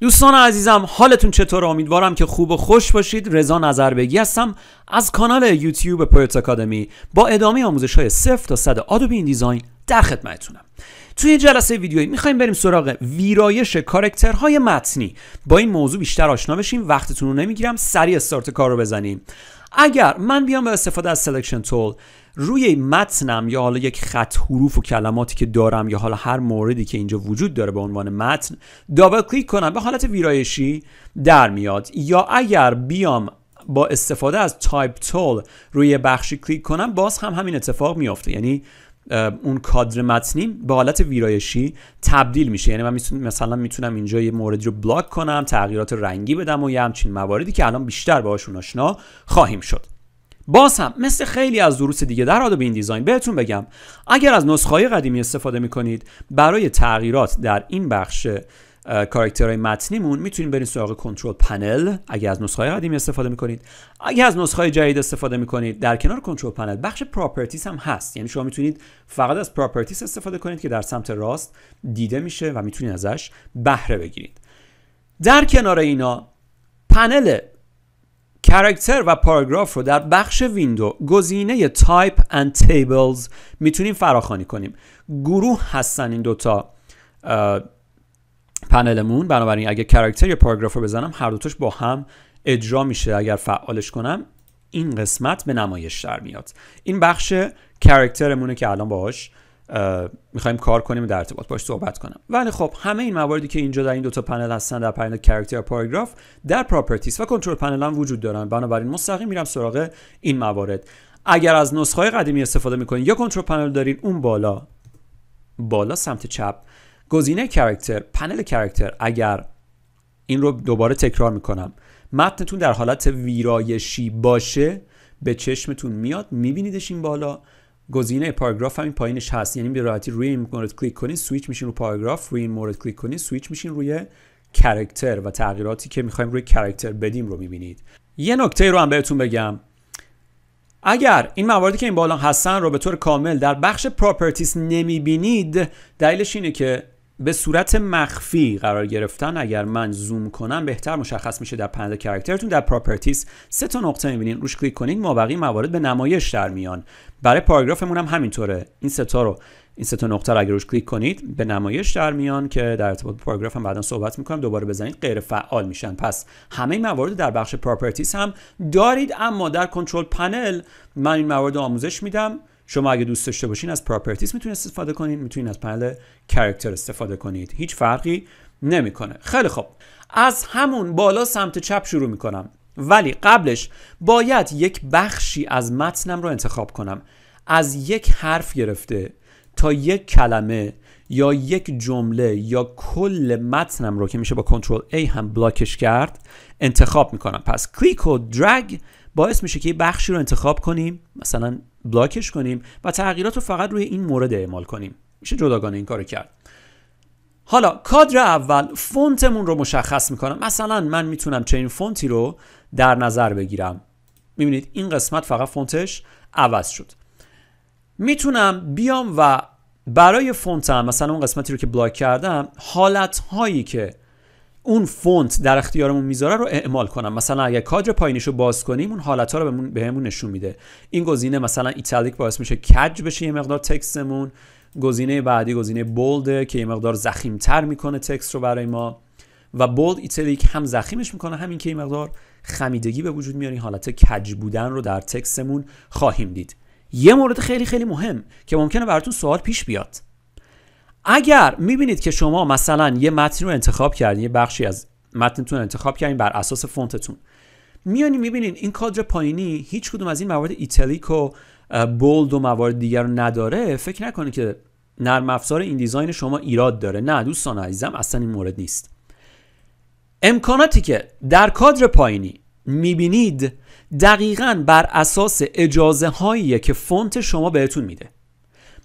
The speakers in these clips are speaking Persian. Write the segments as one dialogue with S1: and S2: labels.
S1: دوستان عزیزم حالتون چطور امیدوارم که خوب و خوش باشید رضا نظر بگی هستم از کانال یوتیوب پرت اکادمی با ادامه آموزش های صفر تا صد آدوبی این دیزاین در خدمتتونم توی جلسه ویدیویی میخوایم بریم سراغ ویرایش کارکترهای متنی با این موضوع بیشتر آشنا بشیم وقتتون رو نمیگیرم سریع استارت کار رو بزنیم اگر من بیام به استفاده از سلکشن تول روی متنم یا حالا یک خط حروف و کلماتی که دارم یا حالا هر موردی که اینجا وجود داره به عنوان متن دابل کلیک کنم به حالت ویرایشی در میاد یا اگر بیام با استفاده از تایپ تول روی بخشی کلیک کنم باز هم همین اتفاق میافته یعنی اون کادر متنی به حالت ویرایشی تبدیل میشه یعنی من مثلا میتونم اینجا یه موردی رو بلاک کنم تغییرات رنگی بدم و یه همچین مواردی که الان بیشتر باهاشون آشنا خواهیم شد باز هم مثل خیلی از دروس دیگه در آدوبی این دیزاین بهتون بگم اگر از نسخه قدیمی استفاده میکنید برای تغییرات در این بخش کاراکترهای متنیمون میتونید برید سراغ کنترل پنل اگر از نسخه قدیمی استفاده میکنید اگر از نسخه جدید استفاده میکنید در کنار کنترل پنل بخش پراپرتیز هم هست یعنی شما میتونید فقط از پراپرتیز استفاده کنید که در سمت راست دیده میشه و میتونید ازش بهره بگیرید در کنار اینا پنل کرکتر و پاراگراف رو در بخش ویندو گزینه تایپ اند تیبلز میتونیم فراخوانی کنیم گروه هستن این دوتا پنلمون بنابراین اگه کرکتر یا پاراگراف رو بزنم هر دوتاش با هم اجرا میشه اگر فعالش کنم این قسمت به نمایش در میاد این بخش کرکترمونه که الان باهاش میخوایم کار کنیم در ارتباط باش صحبت کنم ولی خب همه این مواردی که اینجا در این دوتا پنل هستن در پنل کرکتر پاراگراف در پراپرتیز و کنترل پنل هم وجود دارن بنابراین مستقیم میرم سراغ این موارد اگر از نسخه های قدیمی استفاده میکنین یا کنترل پنل دارین اون بالا بالا سمت چپ گزینه کرکتر پنل کرکتر اگر این رو دوباره تکرار میکنم متنتون در حالت ویرایشی باشه به چشمتون میاد میبینیدش این بالا گزینه پاراگراف همین پایینش هست یعنی به راحتی روی این مورد کلیک کنید سویچ میشین رو پاراگراف روی این مورد کلیک کنید سویچ میشین روی کرکتر و تغییراتی که میخوایم روی کرکتر بدیم رو میبینید یه نکته رو هم بهتون بگم اگر این مواردی که این بالا هستن رو به طور کامل در بخش پراپرتیز نمیبینید دلیلش اینه که به صورت مخفی قرار گرفتن اگر من زوم کنم بهتر مشخص میشه در پنل کرکترتون در پراپرتیز سه تا نقطه میبینین روش کلیک کنین مابقی موارد به نمایش در میان برای پاراگرافمون هم همینطوره این سه تا رو این سه تا نقطه رو اگر روش کلیک کنید به نمایش در میان که در ارتباط با هم بعدا صحبت میکنم دوباره بزنید غیر فعال میشن پس همه موارد در بخش پراپرتیز هم دارید اما در کنترل پنل من این موارد آموزش میدم شما اگه دوست داشته باشین از پراپرتیز میتونید استفاده کنید میتونید از پنل کرکتر استفاده کنید هیچ فرقی نمیکنه خیلی خب از همون بالا سمت چپ شروع میکنم ولی قبلش باید یک بخشی از متنم رو انتخاب کنم از یک حرف گرفته تا یک کلمه یا یک جمله یا کل متنم رو که میشه با کنترل A هم بلاکش کرد انتخاب میکنم پس کلیک و درگ باعث میشه که یه بخشی رو انتخاب کنیم مثلا بلاکش کنیم و تغییرات رو فقط روی این مورد اعمال کنیم میشه جداگانه این کارو کرد حالا کادر اول فونتمون رو مشخص میکنم مثلا من میتونم این فونتی رو در نظر بگیرم میبینید این قسمت فقط فونتش عوض شد میتونم بیام و برای فونتم مثلا اون قسمتی رو که بلاک کردم حالت هایی که اون فونت در اختیارمون میذاره رو اعمال کنم مثلا اگر کادر پایینش رو باز کنیم اون حالت ها رو بهمون به نشون میده این گزینه مثلا ایتالیک باعث میشه کج بشه یه مقدار تکستمون گزینه بعدی گزینه بولد که یه مقدار زخیم تر میکنه تکست رو برای ما و بولد ایتالیک هم زخیمش میکنه همین که یه مقدار خمیدگی به وجود میاره حالت کج بودن رو در تکستمون خواهیم دید یه مورد خیلی خیلی مهم که ممکنه براتون سوال پیش بیاد اگر میبینید که شما مثلا یه متن رو انتخاب کردین یه بخشی از متنتون انتخاب کردین بر اساس فونتتون میانی میبینین این کادر پایینی هیچ کدوم از این موارد ایتالیک و بولد و موارد دیگر رو نداره فکر نکنید که نرم افزار این دیزاین شما ایراد داره نه دوستان عزیزم اصلا این مورد نیست امکاناتی که در کادر پایینی میبینید دقیقا بر اساس اجازه هایی که فونت شما بهتون میده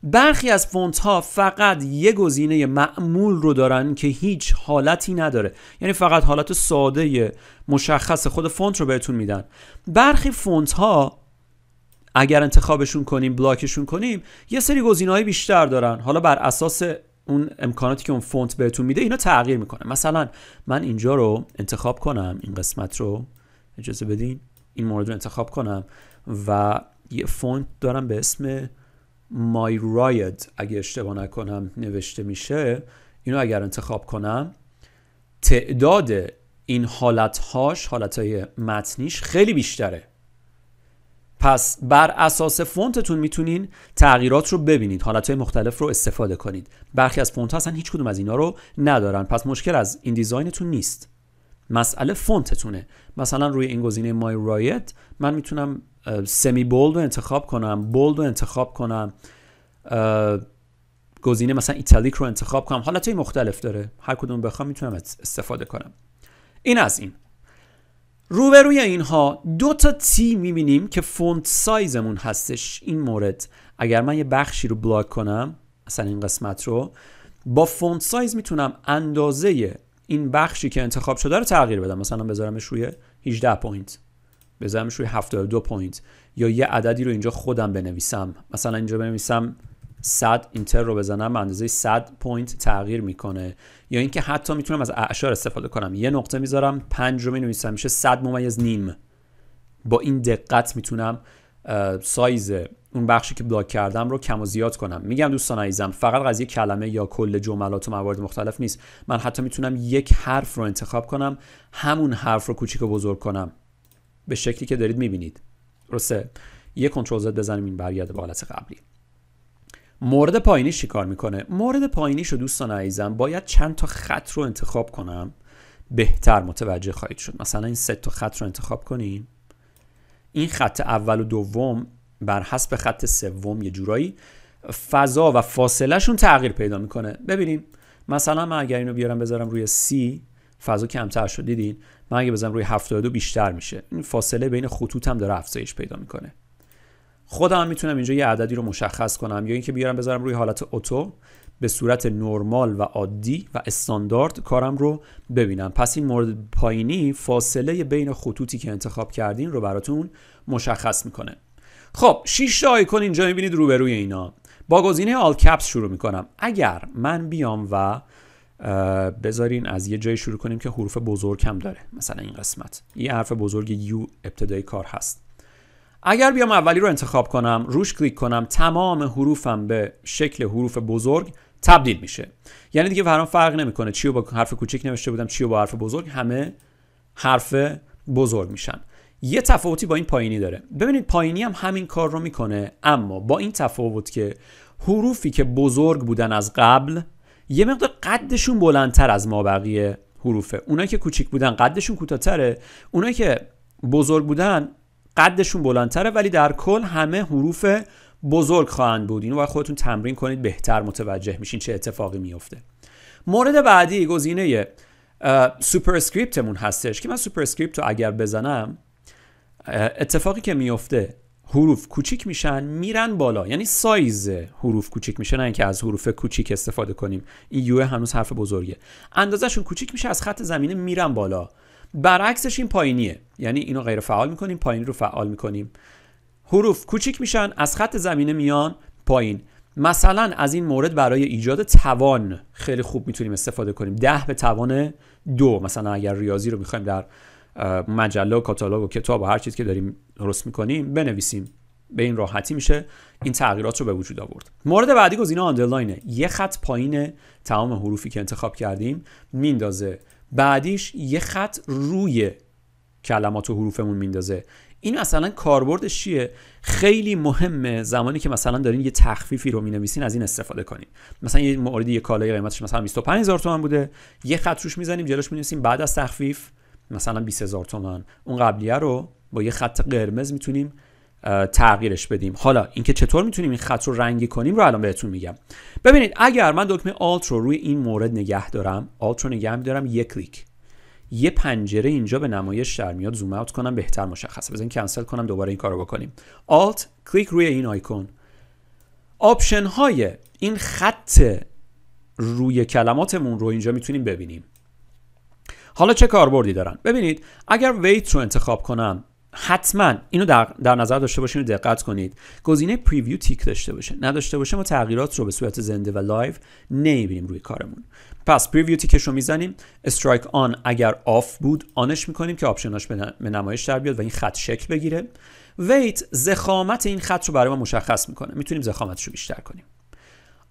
S1: برخی از فونت ها فقط یه گزینه معمول رو دارن که هیچ حالتی نداره یعنی فقط حالت ساده مشخص خود فونت رو بهتون میدن برخی فونت ها اگر انتخابشون کنیم بلاکشون کنیم یه سری گزینه های بیشتر دارن حالا بر اساس اون امکاناتی که اون فونت بهتون میده اینا تغییر میکنه مثلا من اینجا رو انتخاب کنم این قسمت رو اجازه بدین این مورد رو انتخاب کنم و یه فونت دارم به اسم مای رایت اگه اشتباه نکنم نوشته میشه اینو اگر انتخاب کنم تعداد این حالتهاش حالتهای متنیش خیلی بیشتره پس بر اساس فونتتون میتونین تغییرات رو ببینید حالتهای مختلف رو استفاده کنید برخی از فونت اصلا هیچ کدوم از اینا رو ندارن پس مشکل از این دیزاینتون نیست مسئله فونتتونه مثلا روی این گزینه مای رایت من میتونم سمی بولد رو انتخاب کنم بولد رو انتخاب کنم گزینه مثلا ایتالیک رو انتخاب کنم حالت مختلف داره هر کدوم بخوام میتونم استفاده کنم این از این روبروی اینها دو تا تی میبینیم که فونت سایزمون هستش این مورد اگر من یه بخشی رو بلاک کنم اصلا این قسمت رو با فونت سایز میتونم اندازه این بخشی که انتخاب شده رو تغییر بدم مثلا بذارمش روی 18 پوینت بزنمش روی 72 پوینت یا یه عددی رو اینجا خودم بنویسم مثلا اینجا بنویسم 100 اینتر رو بزنم به اندازه 100 پوینت تغییر میکنه یا اینکه حتی میتونم از اعشار استفاده کنم یه نقطه میذارم 5 رو مینویسم میشه 100 ممیز نیم با این دقت میتونم سایز اون بخشی که بلاک کردم رو کم و زیاد کنم میگم دوستان عزیزم فقط قضیه کلمه یا کل جملات و موارد مختلف نیست من حتی میتونم یک حرف رو انتخاب کنم همون حرف رو کوچیک و بزرگ کنم به شکلی که دارید میبینید درسته یه کنترل زد بزنیم این برگرده به حالت قبلی مورد پایینی چیکار میکنه مورد پایینیش رو دوستان عزیزم باید چند تا خط رو انتخاب کنم بهتر متوجه خواهید شد مثلا این سه تا خط رو انتخاب کنیم این خط اول و دوم بر حسب خط سوم یه جورایی فضا و فاصله شون تغییر پیدا میکنه ببینیم مثلا من اگر اینو بیارم بذارم روی سی فضا کمتر شد دیدین من اگه بزنم روی 72 بیشتر میشه این فاصله بین خطوط هم داره افزایش پیدا میکنه خودم میتونم اینجا یه عددی رو مشخص کنم یا اینکه بیارم بذارم روی حالت اتو به صورت نرمال و عادی و استاندارد کارم رو ببینم پس این مورد پایینی فاصله بین خطوطی که انتخاب کردین رو براتون مشخص میکنه خب 6 تا آیکون اینجا میبینید روبروی اینا با گزینه آل کپس شروع میکنم اگر من بیام و بذارین از یه جایی شروع کنیم که حروف بزرگ هم داره مثلا این قسمت این حرف بزرگ یو ابتدای کار هست اگر بیام اولی رو انتخاب کنم روش کلیک کنم تمام حروفم به شکل حروف بزرگ تبدیل میشه یعنی دیگه برام فرق نمیکنه چی رو با حرف کوچک نوشته بودم چی رو با حرف بزرگ همه حرف بزرگ میشن یه تفاوتی با این پایینی داره ببینید پایینی هم همین کار رو میکنه اما با این تفاوت که حروفی که بزرگ بودن از قبل یه مقدار قدشون بلندتر از ما بقیه حروفه اونایی که کوچیک بودن قدشون کوتاهتره اونایی که بزرگ بودن قدشون بلندتره ولی در کل همه حروف بزرگ خواهند بود اینو باید خودتون تمرین کنید بهتر متوجه میشین چه اتفاقی میفته مورد بعدی گزینه اسکریپتمون هستش که من اسکریپت رو اگر بزنم اتفاقی که میفته حروف کوچیک میشن میرن بالا یعنی سایز حروف کوچیک میشه نه اینکه از حروف کوچیک استفاده کنیم این یو هنوز حرف بزرگه اندازهشون کوچیک میشه از خط زمینه میرن بالا برعکسش این پایینیه یعنی اینو غیر فعال میکنیم پایین رو فعال میکنیم حروف کوچیک میشن از خط زمینه میان پایین مثلا از این مورد برای ایجاد توان خیلی خوب میتونیم استفاده کنیم ده به توان دو مثلا اگر ریاضی رو میخوایم در مجله و کاتالوگ و کتاب و هر چیزی که داریم درست میکنیم بنویسیم به این راحتی میشه این تغییرات رو به وجود آورد مورد بعدی گزینه آندرلاینه یه خط پایین تمام حروفی که انتخاب کردیم میندازه بعدیش یه خط روی کلمات و حروفمون میندازه این مثلا کاربردش چیه خیلی مهمه زمانی که مثلا دارین یه تخفیفی رو مینویسین از این استفاده کنین مثلا یه موردی یه کالای قیمتش مثلا 25000 تومان بوده یه خط روش میزنیم جلوش مینویسیم بعد از تخفیف مثلا 20000 تومان اون قبلیه رو با یه خط قرمز میتونیم تغییرش بدیم حالا اینکه چطور میتونیم این خط رو رنگی کنیم رو الان بهتون میگم ببینید اگر من دکمه Alt رو روی این مورد نگه دارم Alt رو نگه میدارم یک کلیک یه پنجره اینجا به نمایش در میاد زوم اوت کنم بهتر مشخصه بزن کنسل کنم دوباره این کارو بکنیم Alt کلیک روی این آیکون آپشن های این خط روی کلماتمون رو اینجا میتونیم ببینیم حالا چه کاربردی دارن ببینید اگر ویت رو انتخاب کنم حتما اینو در, در نظر داشته باشین و دقت کنید گزینه پریویو تیک داشته باشه نداشته باشه ما تغییرات رو به صورت زنده و لایو نمیبینیم روی کارمون پس پریویو تیکش رو میزنیم استرایک آن اگر آف بود آنش میکنیم که آپشناش به نمایش در بیاد و این خط شکل بگیره ویت زخامت این خط رو برای ما مشخص میکنه میتونیم زخامتش رو بیشتر کنیم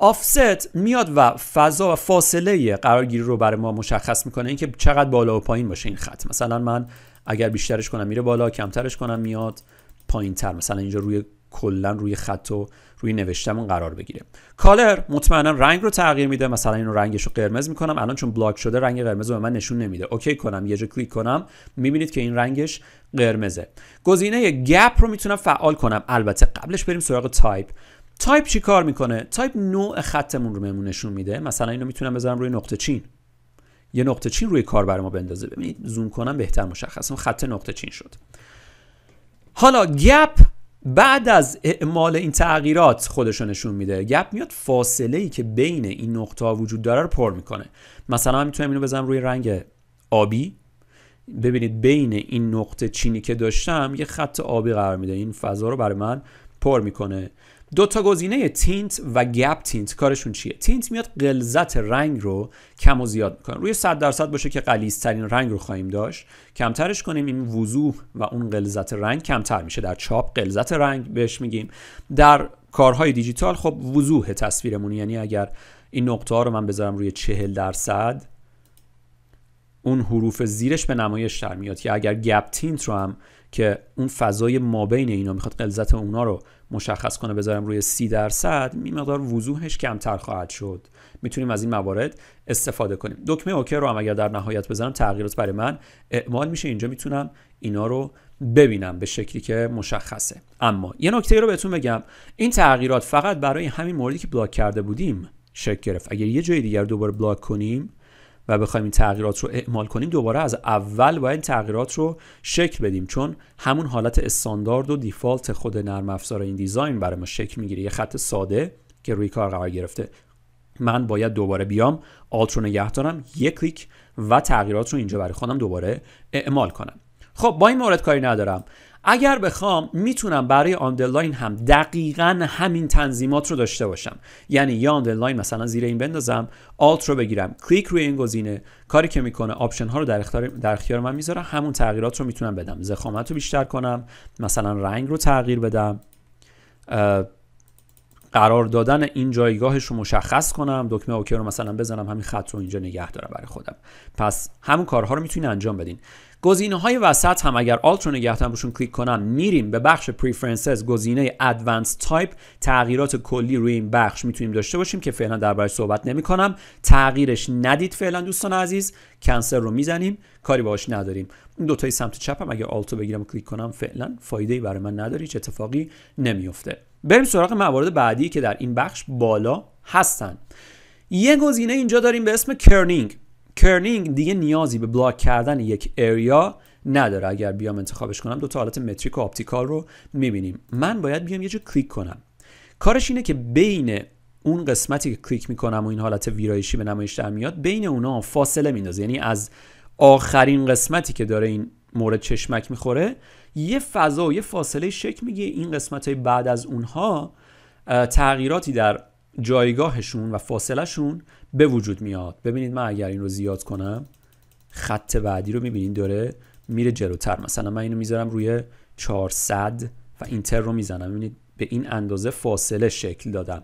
S1: آفست میاد و فضا و فاصله قرارگیری رو برای ما مشخص میکنه اینکه چقدر بالا و پایین باشه این خط مثلا من اگر بیشترش کنم میره بالا کمترش کنم میاد پایین تر مثلا اینجا روی کلا روی خط و روی نوشتمون قرار بگیره کالر مطمئنا رنگ رو تغییر میده مثلا اینو رنگش رو قرمز میکنم الان چون بلاک شده رنگ قرمز رو به من نشون نمیده اوکی کنم یه جا کلیک کنم میبینید که این رنگش قرمزه گزینه گپ رو میتونم فعال کنم البته قبلش بریم سراغ تایپ تایپ چی کار میکنه تایپ نوع خطمون رو بهمون نشون میده مثلا اینو میتونم بذارم روی نقطه چین یه نقطه چین روی کار برای ما بندازه ببینید زوم کنم بهتر مشخص خط نقطه چین شد حالا گپ بعد از اعمال این تغییرات خودشو نشون میده گپ میاد فاصله ای که بین این نقطه ها وجود داره رو پر میکنه مثلا من میتونم اینو بزنم روی رنگ آبی ببینید بین این نقطه چینی که داشتم یه خط آبی قرار میده این فضا رو برای من پر میکنه دو تا گزینه تینت و گپ تینت کارشون چیه تینت میاد غلظت رنگ رو کم و زیاد میکنه روی 100 درصد باشه که غلیظ ترین رنگ رو خواهیم داشت کمترش کنیم این وضوح و اون غلظت رنگ کمتر میشه در چاپ غلظت رنگ بهش میگیم در کارهای دیجیتال خب وضوح تصویرمون یعنی اگر این نقطه ها رو من بذارم روی 40 درصد اون حروف زیرش به نمایش در میاد که اگر گپ تینت رو هم که اون فضای مابین اینا میخواد قلزت اونا رو مشخص کنه بذارم روی سی درصد این مقدار وضوحش کمتر خواهد شد میتونیم از این موارد استفاده کنیم دکمه اوکی رو هم اگر در نهایت بزنم تغییرات برای من اعمال میشه اینجا میتونم اینا رو ببینم به شکلی که مشخصه اما یه نکته رو بهتون بگم این تغییرات فقط برای همین موردی که بلاک کرده بودیم شکل گرفت اگر یه جای دیگر دوباره بلاک کنیم و بخوایم این تغییرات رو اعمال کنیم دوباره از اول باید این تغییرات رو شکل بدیم چون همون حالت استاندارد و دیفالت خود نرم افزار این دیزاین برای ما شکل میگیره یه خط ساده که روی کار قرار گرفته من باید دوباره بیام آلت رو نگه دارم یک کلیک و تغییرات رو اینجا برای خودم دوباره اعمال کنم خب با این مورد کاری ندارم اگر بخوام میتونم برای آندرلاین هم دقیقا همین تنظیمات رو داشته باشم یعنی یا آندرلاین مثلا زیر این بندازم آلت رو بگیرم کلیک روی این گزینه کاری که میکنه آپشن ها رو در اختیار در اختیار من میذارم همون تغییرات رو میتونم بدم زخامت رو بیشتر کنم مثلا رنگ رو تغییر بدم قرار دادن این جایگاهش رو مشخص کنم دکمه اوکی رو مثلا بزنم همین خط رو اینجا نگه دارم برای خودم پس همون کارها رو میتونین انجام بدین گزینه های وسط هم اگر Alt رو نگه روشون کلیک کنم میریم به بخش Preferences گزینه Advanced Type تغییرات کلی روی این بخش میتونیم داشته باشیم که فعلا دربارش صحبت نمی کنم تغییرش ندید فعلا دوستان عزیز کنسل رو میزنیم کاری باهاش نداریم این دو تای سمت چپم اگه رو بگیرم و کلیک کنم فعلا فایده ای برای من نداری چه اتفاقی نمیفته بریم سراغ موارد بعدی که در این بخش بالا هستن یه گزینه اینجا داریم به اسم کرنینگ کرنینگ دیگه نیازی به بلاک کردن یک اریا نداره اگر بیام انتخابش کنم دو تا حالت متریک و آپتیکال رو میبینیم من باید بیام یه جا کلیک کنم کارش اینه که بین اون قسمتی که کلیک میکنم و این حالت ویرایشی به نمایش در میاد بین اونا فاصله میندازه یعنی از آخرین قسمتی که داره این مورد چشمک میخوره یه فضا و یه فاصله شکل میگه این قسمت های بعد از اونها تغییراتی در جایگاهشون و فاصلهشون به وجود میاد ببینید من اگر این رو زیاد کنم خط بعدی رو میبینید داره میره جلوتر مثلا من اینو میذارم روی 400 و اینتر رو میزنم ببینید به این اندازه فاصله شکل دادم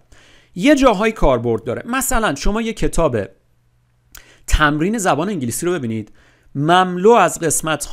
S1: یه جاهای کاربرد داره مثلا شما یه کتاب تمرین زبان انگلیسی رو ببینید مملو از قسمت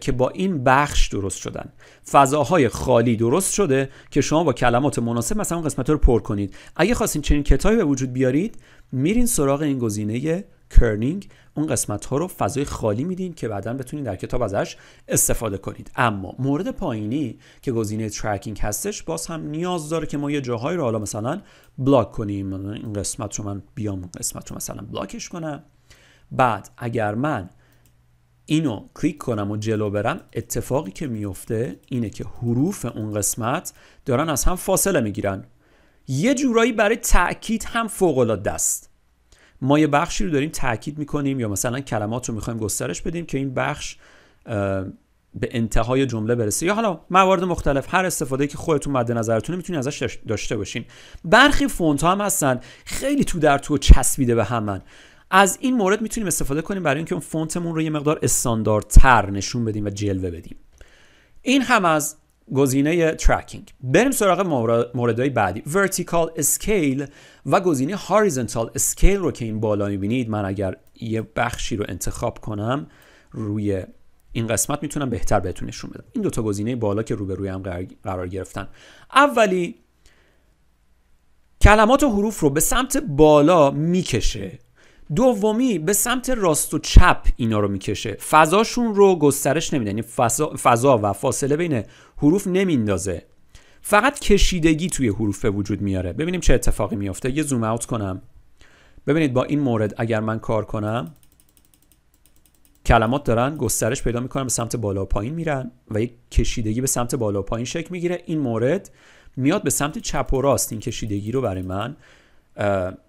S1: که با این بخش درست شدن فضاهای خالی درست شده که شما با کلمات مناسب مثلا اون قسمت رو پر کنید اگه خواستین چنین کتابی به وجود بیارید میرین سراغ این گزینه کرنینگ اون قسمت ها رو فضای خالی میدین که بعدا بتونید در کتاب ازش استفاده کنید اما مورد پایینی که گزینه ترکینگ هستش باز هم نیاز داره که ما یه جاهایی رو حالا مثلا بلاک کنیم این قسمت رو من بیام قسمت رو مثلا بلاکش کنم بعد اگر من اینو کلیک کنم و جلو برم اتفاقی که میفته اینه که حروف اون قسمت دارن از هم فاصله میگیرن یه جورایی برای تاکید هم فوق العاده است ما یه بخشی رو داریم تاکید میکنیم یا مثلا کلمات رو میخوایم گسترش بدیم که این بخش به انتهای جمله برسه یا حالا موارد مختلف هر استفاده که خودتون مد نظرتونه میتونید ازش داشته باشین برخی فونت ها هم هستن خیلی تو در تو چسبیده به هم از این مورد میتونیم استفاده کنیم برای اینکه اون فونتمون رو یه مقدار استانداردتر نشون بدیم و جلوه بدیم این هم از گزینه تراکینگ. بریم سراغ موردهای بعدی ورتیکال اسکیل و گزینه هاریزنتال اسکیل رو که این بالا میبینید من اگر یه بخشی رو انتخاب کنم روی این قسمت میتونم بهتر بهتون نشون بدم این دوتا گزینه بالا که روبروی هم قرار گرفتن اولی کلمات و حروف رو به سمت بالا میکشه دومی به سمت راست و چپ اینا رو میکشه فضاشون رو گسترش نمیده یعنی فضا،, و فاصله بین حروف نمیندازه فقط کشیدگی توی حروف به وجود میاره ببینیم چه اتفاقی میافته یه زوم اوت کنم ببینید با این مورد اگر من کار کنم کلمات دارن گسترش پیدا میکنن به سمت بالا و پایین میرن و یک کشیدگی به سمت بالا و پایین شکل میگیره این مورد میاد به سمت چپ و راست این کشیدگی رو برای من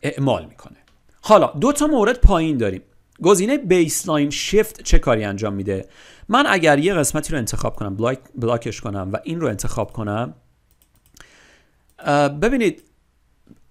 S1: اعمال میکنه حالا دو تا مورد پایین داریم گزینه بیسلاین شیفت چه کاری انجام میده من اگر یه قسمتی رو انتخاب کنم بلاکش کنم و این رو انتخاب کنم ببینید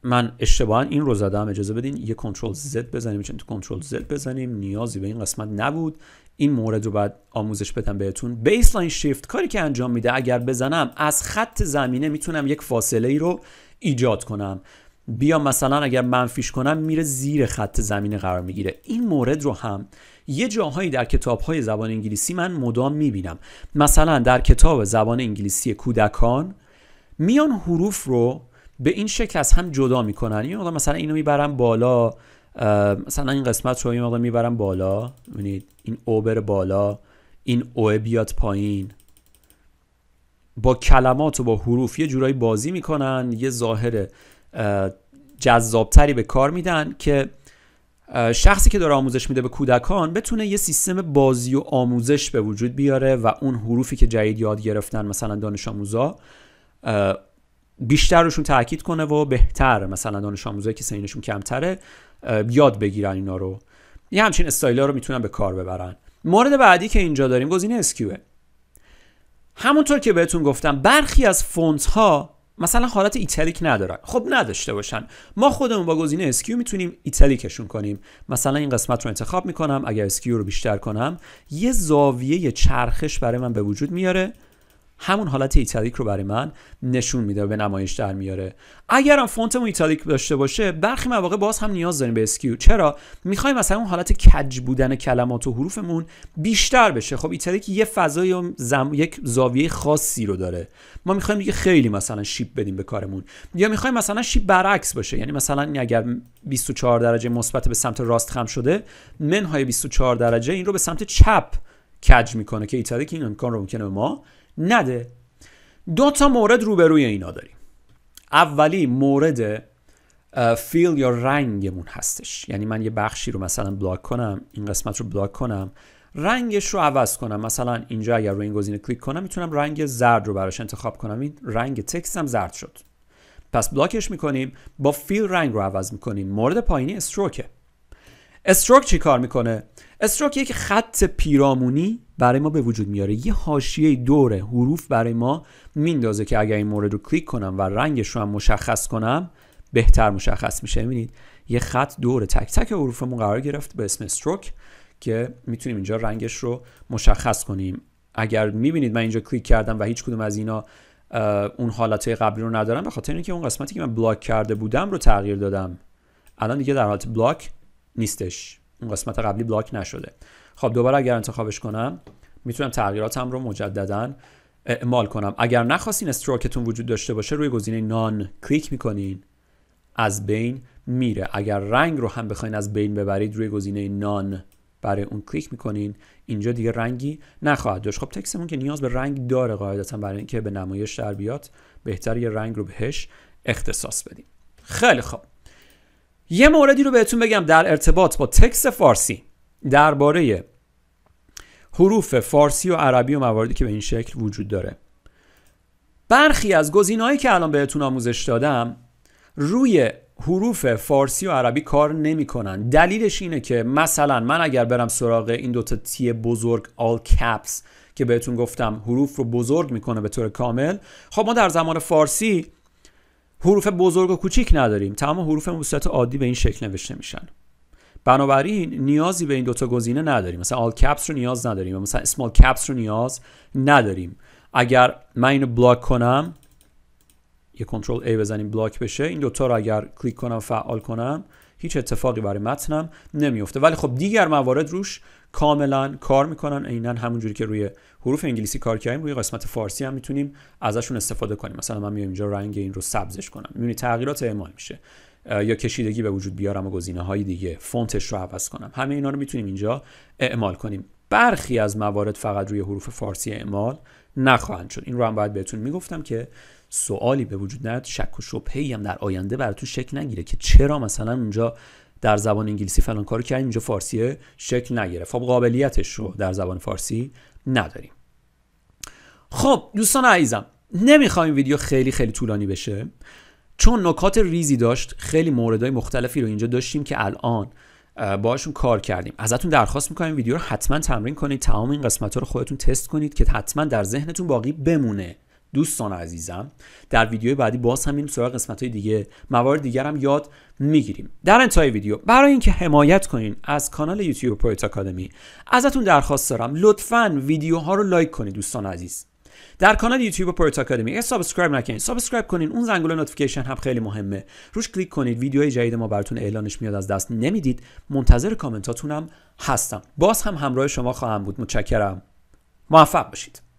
S1: من اشتباها این رو زدم اجازه بدین یه کنترل Z بزنیم چون تو کنترل Z بزنیم نیازی به این قسمت نبود این مورد رو بعد آموزش بدم بهتون بیسلاین شیفت کاری که انجام میده اگر بزنم از خط زمینه میتونم یک فاصله ای رو ایجاد کنم بیا مثلا اگر منفیش کنم میره زیر خط زمین قرار میگیره این مورد رو هم یه جاهایی در کتاب زبان انگلیسی من مدام میبینم مثلا در کتاب زبان انگلیسی کودکان میان حروف رو به این شکل از هم جدا میکنن این مثلا اینو میبرم بالا مثلا این قسمت رو یعنی این میبرم بالا این اوبر بالا این او بیاد پایین با کلمات و با حروف یه جورایی بازی میکنن یه ظاهر جذابتری به کار میدن که شخصی که داره آموزش میده به کودکان بتونه یه سیستم بازی و آموزش به وجود بیاره و اون حروفی که جدید یاد گرفتن مثلا دانش آموزا بیشتر روشون تاکید کنه و بهتر مثلا دانش آموزایی که سنینشون کمتره یاد بگیرن اینا رو یه همچین استایلا رو میتونن به کار ببرن مورد بعدی که اینجا داریم گزینه اسکیو همونطور که بهتون گفتم برخی از فونت ها مثلا حالت ایتالیک ندارن خب نداشته باشن ما خودمون با گزینه اسکیو میتونیم ایتالیکشون کنیم مثلا این قسمت رو انتخاب میکنم اگر اسکیو رو بیشتر کنم یه زاویه چرخش برای من به وجود میاره همون حالت ایتالیک رو برای من نشون میده و به نمایش در میاره اگرم فونتمون ایتالیک داشته باشه برخی مواقع باز هم نیاز داریم به اسکیو چرا میخوایم مثلا اون حالت کج بودن کلمات و حروفمون بیشتر بشه خب ایتالیک یه فضای و یک زاویه خاصی رو داره ما میخوایم دیگه خیلی مثلا شیپ بدیم به کارمون یا میخوایم مثلا شیپ برعکس باشه یعنی مثلا اگر 24 درجه مثبت به سمت راست خم شده منهای 24 درجه این رو به سمت چپ کج میکنه که ایتالیک این امکان رو ممکنه به ما نده دو تا مورد روبروی اینا داریم اولی مورد فیل یا رنگمون هستش یعنی من یه بخشی رو مثلا بلاک کنم این قسمت رو بلاک کنم رنگش رو عوض کنم مثلا اینجا اگر روی این گزینه کلیک کنم میتونم رنگ زرد رو براش انتخاب کنم این رنگ تکستم زرد شد پس بلاکش میکنیم با فیل رنگ رو عوض میکنیم مورد پایینی استروکه استروک چی کار میکنه استروک یک خط پیرامونی برای ما به وجود میاره یه حاشیه دور حروف برای ما میندازه که اگر این مورد رو کلیک کنم و رنگش رو هم مشخص کنم بهتر مشخص میشه میبینید یه خط دور تک تک حروفمون قرار گرفت به اسم استروک که میتونیم اینجا رنگش رو مشخص کنیم اگر میبینید من اینجا کلیک کردم و هیچ کدوم از اینا اون حالت قبلی رو ندارم به خاطر اینکه اون قسمتی که من بلاک کرده بودم رو تغییر دادم الان دیگه در حالت بلاک نیستش اون قسمت قبلی بلاک نشده خب دوباره اگر انتخابش کنم میتونم تغییراتم رو مجددا اعمال کنم اگر نخواستین استروکتون وجود داشته باشه روی گزینه نان کلیک میکنین از بین میره اگر رنگ رو هم بخواین از بین ببرید روی گزینه نان برای اون کلیک میکنین اینجا دیگه رنگی نخواهد داشت خب تکسمون که نیاز به رنگ داره قاعدتا برای اینکه به نمایش در بیاد بهتر یه رنگ رو بهش اختصاص بدیم خیلی خب یه موردی رو بهتون بگم در ارتباط با تکس فارسی درباره حروف فارسی و عربی و مواردی که به این شکل وجود داره برخی از گزینه‌هایی که الان بهتون آموزش دادم روی حروف فارسی و عربی کار نمیکنن دلیلش اینه که مثلا من اگر برم سراغ این دوتا تی بزرگ all caps که بهتون گفتم حروف رو بزرگ میکنه به طور کامل خب ما در زمان فارسی حروف بزرگ و کوچیک نداریم تمام حروف به صورت عادی به این شکل نوشته میشن بنابراین نیازی به این دوتا گزینه نداریم مثلا all caps رو نیاز نداریم مثلا small کپس رو نیاز نداریم اگر من اینو بلاک کنم یه کنترل A بزنیم بلاک بشه این دوتا رو اگر کلیک کنم فعال کنم هیچ اتفاقی برای متنم نمیفته ولی خب دیگر موارد روش کاملا کار میکنن عینا همونجوری که روی حروف انگلیسی کار کردیم روی قسمت فارسی هم میتونیم ازشون استفاده کنیم مثلا من میام اینجا رنگ این رو سبزش کنم میبینی تغییرات اعمال میشه یا کشیدگی به وجود بیارم و گزینه های دیگه فونتش رو عوض کنم همه اینا رو میتونیم اینجا اعمال کنیم برخی از موارد فقط روی حروف فارسی اعمال نخواهند شد این رو هم باید بهتون میگفتم که سوالی به وجود نیاد شک و شبهه هم در آینده براتون شک شکل نگیره که چرا مثلا اونجا در زبان انگلیسی فلان کارو کردیم اینجا فارسی شکل نگیره خب قابلیتش رو خب. در زبان فارسی نداریم خب دوستان عزیزم نمیخوام این ویدیو خیلی خیلی طولانی بشه چون نکات ریزی داشت خیلی موردهای مختلفی رو اینجا داشتیم که الان باشون کار کردیم ازتون درخواست میکنم ویدیو رو حتما تمرین کنید تمام این قسمت رو خودتون تست کنید که حتما در ذهنتون باقی بمونه دوستان عزیزم در ویدیو بعدی باز هم این سراغ قسمت های دیگه موارد دیگر هم یاد میگیریم در انتهای ویدیو برای اینکه حمایت کنین از کانال یوتیوب پرویت آکادمی ازتون درخواست دارم لطفا ویدیوها رو لایک کنید دوستان عزیز در کانال یوتیوب پرویت آکادمی اگه سابسکرایب نکنین سابسکرایب کنین اون زنگوله نوتیفیکیشن هم خیلی مهمه روش کلیک کنید ویدیوهای جدید ما براتون اعلانش میاد از دست نمیدید منتظر کامنتاتونم هستم باز هم همراه شما خواهم بود متشکرم موفق باشید